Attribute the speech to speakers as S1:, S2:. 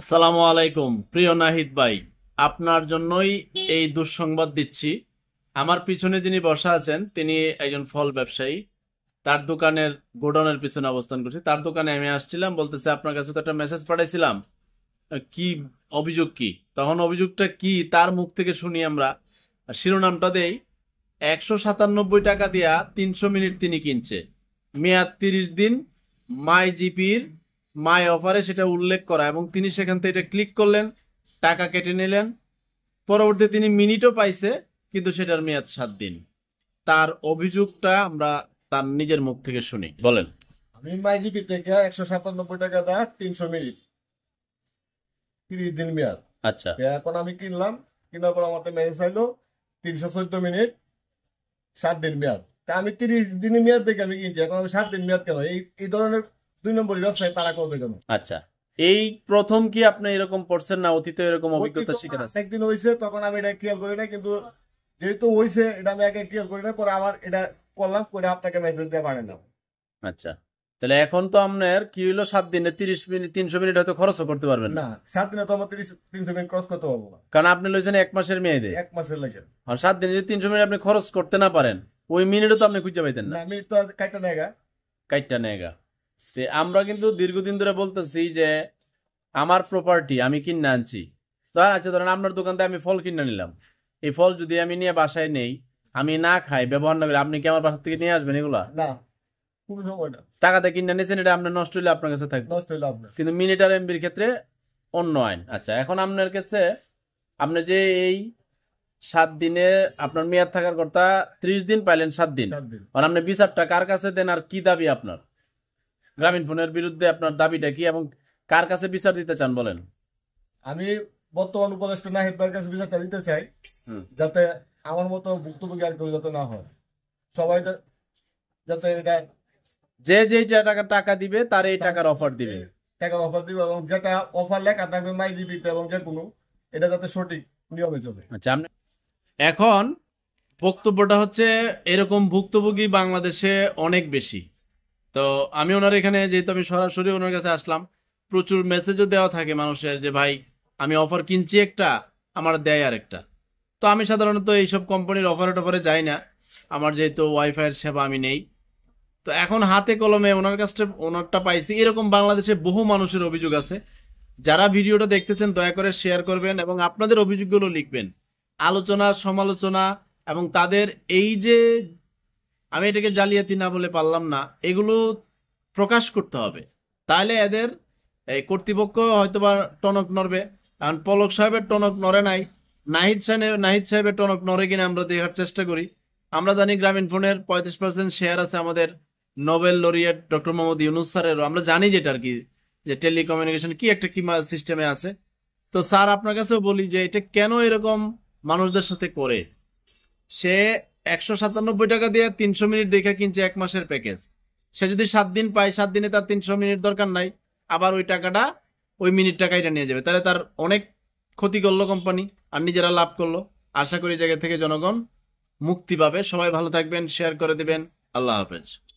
S1: আসসালামু আলাইকুম প্রিয় নাহিদ ভাই আপনার জন্যই এই দুঃসংবাদ দিচ্ছি আমার পিছনে যিনি বসা আছেন তিনি একজন ফল ব্যবসায়ী তার দোকানের গোডাউনের পিছনে অবস্থান করছি তার দোকানে আমি আসছিলাম বলতেছে আপনার কাছে তো একটা মেসেজ পাঠাইছিলাম কি অভিযোগ কি তখন অভিযোগটা কি তার মুখ থেকে শুনি আমরা শিরোনামটা দেই একশো সাতানব্বই টাকা দিয়া তিনশো মিনিট তিনি কিনছে মেয়াদ তিরিশ দিন মাই জিপির মাই অফারে সেটা উল্লেখ করা এবং তিনি সেখান থেকে এটা ক্লিক করলেন টাকা কেটে নিলেন পরবর্তী তিনি মিনিটও পাইছে কিন্তু সেটার মেয়াদ সাত দিন তার অভিযোগটা আমরা তার নিজের মুখ থেকে শুনি বলেন
S2: আমি মাইজিপি থেকে একশো সাতানব্বই টাকা দা তিনশো মিনিট তিরিশ দিন মেয়াদ আচ্ছা এখন আমি কিনলাম কিনার পর আমার মেসেজ আইলো তিনশো চোদ্দ মিনিট সাত দিন মেয়াদ তা আমি তিরিশ দিন মেয়াদ দেখে আমি কিনছি এখন আমি সাত দিন মেয়াদ কেন এই ধরনের দুই নম্বরই ব্যবসায় তারা করবে কেন আচ্ছা এই প্রথম কি আপনি এরকম পড়ছেন না অতীতে এরকম অভিজ্ঞতা শিকার আছে একদিন হইছে তখন আমি এটা ক্লিয়ার করি না কিন্তু যেহেতু হইছে এটা আমি আগে ক্লিয়ার করি না পরে আবার এটা করলাম করে আপনাকে মেসেজ দিয়ে বানালাম
S1: আচ্ছা তাহলে এখন তো আপনার কি হইলো সাত দিনে তিরিশ মিনিট তিনশো মিনিট হয়তো খরচও করতে পারবেন না
S2: সাত দিনে তো আমার তিরিশ তিনশো মিনিট খরচ করতে পারবো না
S1: কারণ আপনি লইছেন এক মাসের মেয়েদের এক মাসের লাগে আর সাত দিনে যদি তিনশো মিনিট আপনি খরচ করতে না পারেন ওই মিনিটও তো আপনি খুঁজে পাইতেন না
S2: মিনিট তো কাইটা নেগা
S1: কাইটটা নেগা আমরা কিন্তু দীর্ঘদিন ধরে বলতেছি যে আমার প্রপার্টি আমি কিনে আনছি ধরেন আচ্ছা ধরেন আপনার দোকান থেকে আমি ফল কিনে নিলাম এই ফল যদি আমি নিয়ে বাসায় নেই আমি না খাই ব্যবহার না করি আপনি কি আমার বাসা থেকে নিয়ে আসবেন এগুলা টাকাতে কিনে নিয়েছেন এটা আপনার নষ্ট হইলে আপনার কাছে থাকবে নষ্ট হইলে আপনার কিন্তু মিলিটার এমবির ক্ষেত্রে অন্য আইন আচ্ছা এখন আপনার কাছে আপনি যে এই সাত দিনে আপনার মেয়াদ থাকার কথা ত্রিশ দিন পাইলেন সাত দিন আর আপনি বিচারটা কার কাছে দেন আর কি দাবি আপনার গ্রামীণফোনের বিরুদ্ধে আপনার দাবিটা কি এবং কার কাছে
S2: বিচার দিতে চান বলেন আমি বর্তমান উপদেষ্টা নাহিদ কাছে বিচার দিতে চাই যাতে আমার মতো ভুক্তভোগী আর কেউ যাতে না হয় সবাই যাতে এটা
S1: যে যে টাকা টাকা দিবে তার এই টাকার অফার দিবে
S2: টাকার অফার দিবে এবং যেটা অফার লেখা থাকবে মাই দিবি এবং যে কোনো এটা যাতে সঠিক নিয়মে চলে
S1: আচ্ছা এখন বক্তব্যটা হচ্ছে এরকম ভুক্তভোগী বাংলাদেশে অনেক বেশি তো আমি ওনার এখানে যেহেতু আমি সরাসরি ওনার কাছে আসলাম প্রচুর মেসেজও দেওয়া থাকে মানুষের যে ভাই আমি অফার কিনছি একটা আমার দেয় আর একটা তো আমি সাধারণত এইসব কোম্পানির অফারে টফারে যাই না আমার যেহেতু ওয়াইফাইয়ের সেবা আমি নেই তো এখন হাতে কলমে ওনার কাছে ওনারটা পাইছি এরকম বাংলাদেশে বহু মানুষের অভিযোগ আছে যারা ভিডিওটা দেখতেছেন দয়া করে শেয়ার করবেন এবং আপনাদের অভিযোগগুলো লিখবেন আলোচনা সমালোচনা এবং তাদের এই যে আমি এটাকে জালিয়াতি না বলে পারলাম না এগুলো প্রকাশ করতে হবে তাহলে এদের এই কর্তৃপক্ষ হয়তোবা টনক নড়বে কারণ পলক সাহেবের টনক নড়ে নাই নাহিদ সাহেব নাহিদ সাহেবের টনক নড়ে কিনা আমরা দেখার চেষ্টা করি আমরা জানি গ্রামীণ ফোনের পঁয়ত্রিশ পার্সেন্ট শেয়ার আছে আমাদের Nobel laureate doctor Mohammad Yunus স্যারেরও আমরা জানি যেটা আর কি যে টেলিকমিউনিকেশন কি একটা কি সিস্টেমে আছে তো স্যার আপনার কাছেও বলি যে এটা কেন এরকম মানুষদের সাথে করে সে একশো সাতানব্বই টাকা দিয়ে তিনশো মিনিট দেখে কিনছে এক মাসের প্যাকেজ সে যদি সাত দিন পায় সাত দিনে তার তিনশো মিনিট দরকার নাই আবার ওই টাকাটা ওই মিনিট টাকাইটা নিয়ে যাবে তাহলে তার অনেক ক্ষতি করলো কোম্পানি আর নিজেরা লাভ করলো আশা
S2: করি জায়গা থেকে জনগণ মুক্তি পাবে সবাই ভালো থাকবেন শেয়ার করে দেবেন আল্লাহ হাফেজ